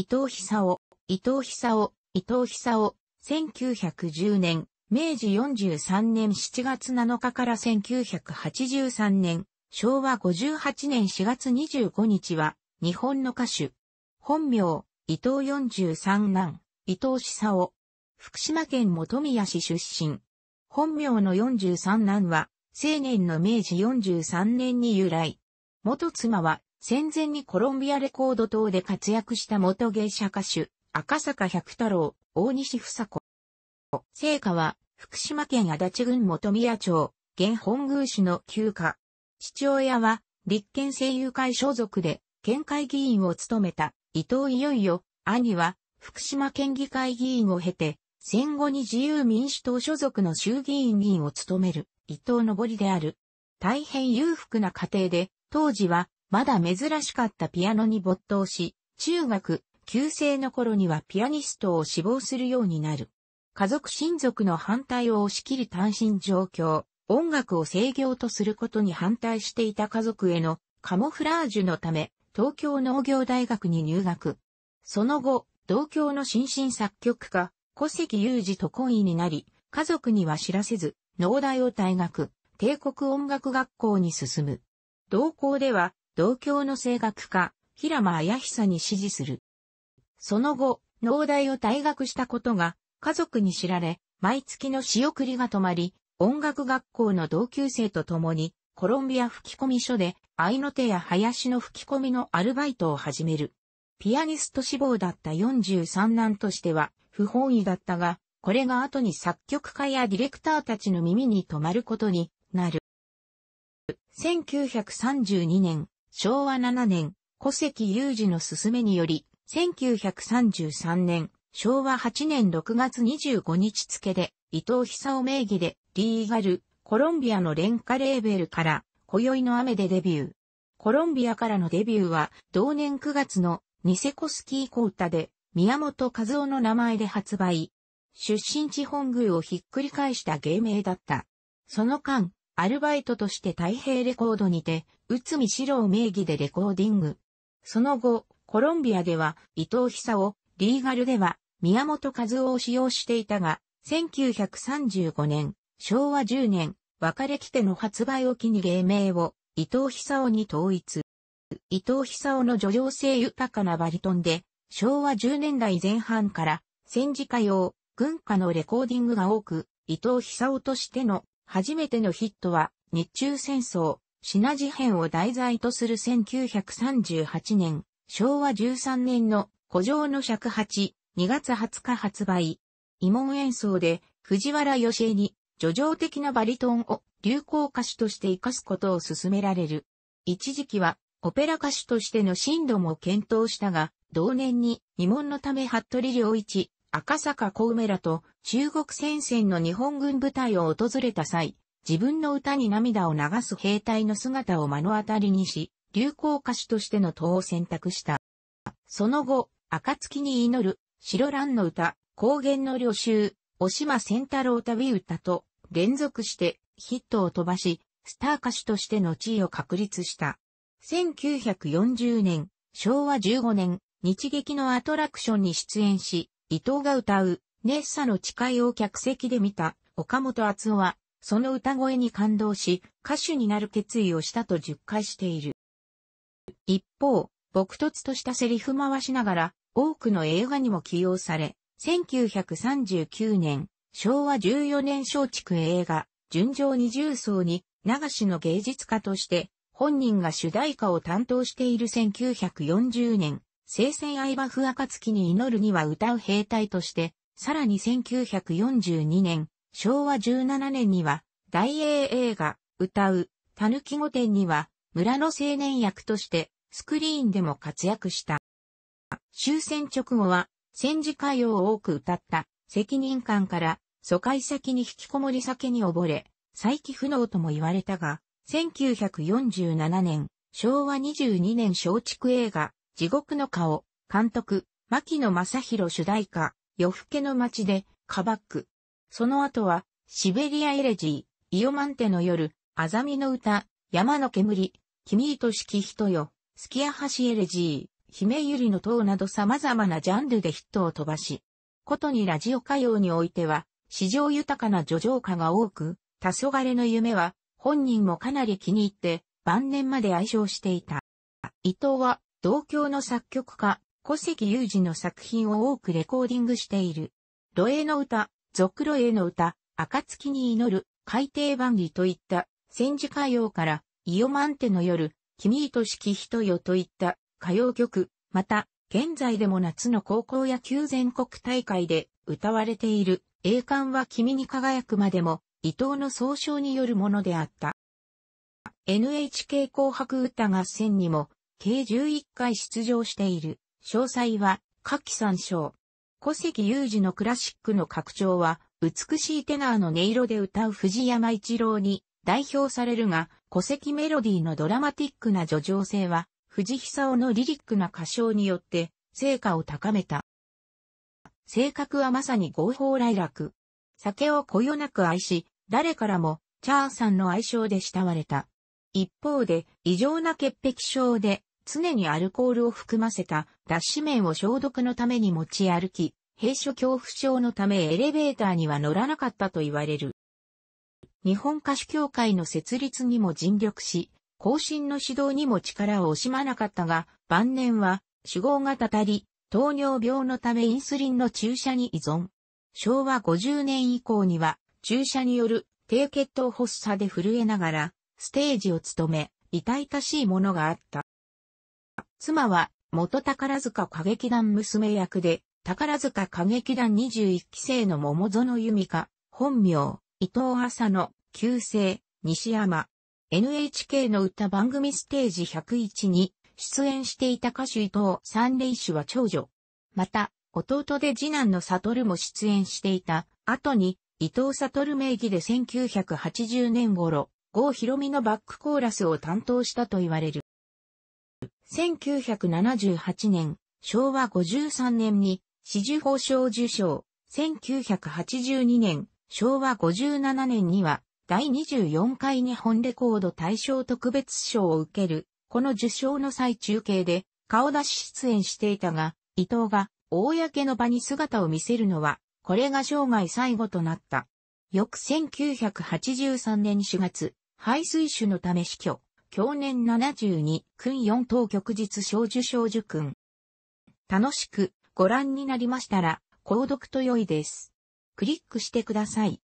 伊藤久夫、伊藤久夫、伊藤久夫、1910年、明治43年7月7日から1983年、昭和58年4月25日は、日本の歌手。本名、伊藤43男、伊藤久夫。福島県本宮市出身。本名の43男は、青年の明治43年に由来。元妻は、戦前にコロンビアレコード等で活躍した元芸者歌手、赤坂百太郎、大西房子。聖火は、福島県足立郡本宮町、現本宮市の旧家。父親は、立憲政友会所属で、県会議員を務めた、伊藤いよいよ、兄は、福島県議会議員を経て、戦後に自由民主党所属の衆議院議員を務める、伊藤昇である。大変裕福な家庭で、当時はまだ珍しかったピアノに没頭し、中学、旧世の頃にはピアニストを志望するようになる。家族親族の反対を押し切る単身状況、音楽を制業とすることに反対していた家族へのカモフラージュのため、東京農業大学に入学。その後、同郷の新進作曲家、古関裕二と婚姻になり、家族には知らせず、農大を退学、帝国音楽学校に進む。同校では、同郷の声楽家、平間綾久に支持する。その後、農大を退学したことが家族に知られ、毎月の仕送りが止まり、音楽学校の同級生と共に、コロンビア吹き込み所で、愛の手や林の吹き込みのアルバイトを始める。ピアニスト志望だった43男としては、不本意だったが、これが後に作曲家やディレクターたちの耳に留まることになる。1932年、昭和7年、古関有事の勧めにより、1933年、昭和8年6月25日付で、伊藤久夫名義で、リーガル、コロンビアの廉価レーベルから、今宵の雨でデビュー。コロンビアからのデビューは、同年9月の、ニセコスキーコータで、宮本和夫の名前で発売。出身地本宮をひっくり返した芸名だった。その間、アルバイトとして太平レコードにて、内海史郎名義でレコーディング。その後、コロンビアでは伊藤久夫、リーガルでは宮本和夫を使用していたが、1935年、昭和10年、別れきての発売を機に芸名を伊藤久夫に統一。伊藤久夫の女情性豊かなバリトンで、昭和10年代前半から戦時歌用、軍歌のレコーディングが多く、伊藤久夫としての初めてのヒットは、日中戦争、品事変を題材とする1938年、昭和13年の古城の尺八、2月20日発売。慰問演奏で藤原義恵に、叙情的なバリトンを流行歌手として活かすことを勧められる。一時期は、オペラ歌手としての進路も検討したが、同年に、慰問のため服部良一、赤坂小梅らと中国戦線の日本軍部隊を訪れた際、自分の歌に涙を流す兵隊の姿を目の当たりにし、流行歌手としての党を選択した。その後、暁に祈る、白蘭の歌、高原の旅衆、お島仙太郎旅歌と、連続してヒットを飛ばし、スター歌手としての地位を確立した。1940年、昭和15年、日劇のアトラクションに出演し、伊藤が歌う、ネッサの誓いを客席で見た岡本厚夫は、その歌声に感動し、歌手になる決意をしたと述回している。一方、朴突としたセリフ回しながら、多くの映画にも起用され、1939年、昭和14年松竹映画、純情二重奏に、流しの芸術家として、本人が主題歌を担当している1940年、聖戦相場不月に祈るには歌う兵隊として、さらに1942年、昭和17年には、大英映画、歌う、たぬき御殿には、村の青年役として、スクリーンでも活躍した。終戦直後は、戦時歌謡を多く歌った、責任感から、疎開先に引きこもり酒に溺れ、再起不能とも言われたが、1947年、昭和22年小築映画、地獄の顔、監督、牧野正宏主題歌、夜更けの街で、カバック。その後は、シベリアエレジー、イオマンテの夜、アザミの歌、山の煙、君いとしき人よ、スキアハシエレジー、姫ユリの塔など様々なジャンルでヒットを飛ばし、ことにラジオ歌謡においては、史上豊かな叙情歌が多く、黄昏の夢は、本人もかなり気に入って、晩年まで愛称していた。伊藤は、同郷の作曲家、古関裕二の作品を多くレコーディングしている。土営の歌、俗露営の歌、暁に祈る、海底万里といった戦時歌謡から、イオマンテの夜、君糸き人よといった歌謡曲、また、現在でも夏の高校野球全国大会で歌われている、栄冠は君に輝くまでも、伊藤の総称によるものであった。NHK 紅白歌合戦にも、計11回出場している。詳細は、下記参照。古関有事のクラシックの拡張は、美しいテナーの音色で歌う藤山一郎に代表されるが、古関メロディーのドラマティックな叙情性は、藤久夫のリリックな歌唱によって、成果を高めた。性格はまさに合法来楽。酒をこよなく愛し、誰からも、チャーさんの愛称で慕われた。一方で、異常な潔癖症で、常にアルコールを含ませた脱脂綿を消毒のために持ち歩き、閉所恐怖症のためエレベーターには乗らなかったと言われる。日本歌手協会の設立にも尽力し、後進の指導にも力を惜しまなかったが、晩年は、死亡がたたり、糖尿病のためインスリンの注射に依存。昭和50年以降には、注射による低血糖発作で震えながら、ステージを務め、痛々しいものがあった。妻は、元宝塚歌劇団娘役で、宝塚歌劇団21期生の桃園由美香、本名、伊藤浅野、旧姓、西山。NHK の歌番組ステージ101に出演していた歌手伊藤三霊氏は長女。また、弟で次男の悟も出演していた後に、伊藤悟名義で1980年頃、郷ひろみのバックコーラスを担当したと言われる。1978年、昭和53年に、四十法賞受賞。1982年、昭和57年には、第24回日本レコード大賞特別賞を受ける、この受賞の最中継で、顔出し出演していたが、伊藤が、公の場に姿を見せるのは、これが生涯最後となった。翌1983年4月、排水種のため死去。去年72、訓4等旭日小樹小樹訓。楽しくご覧になりましたら、購読と良いです。クリックしてください。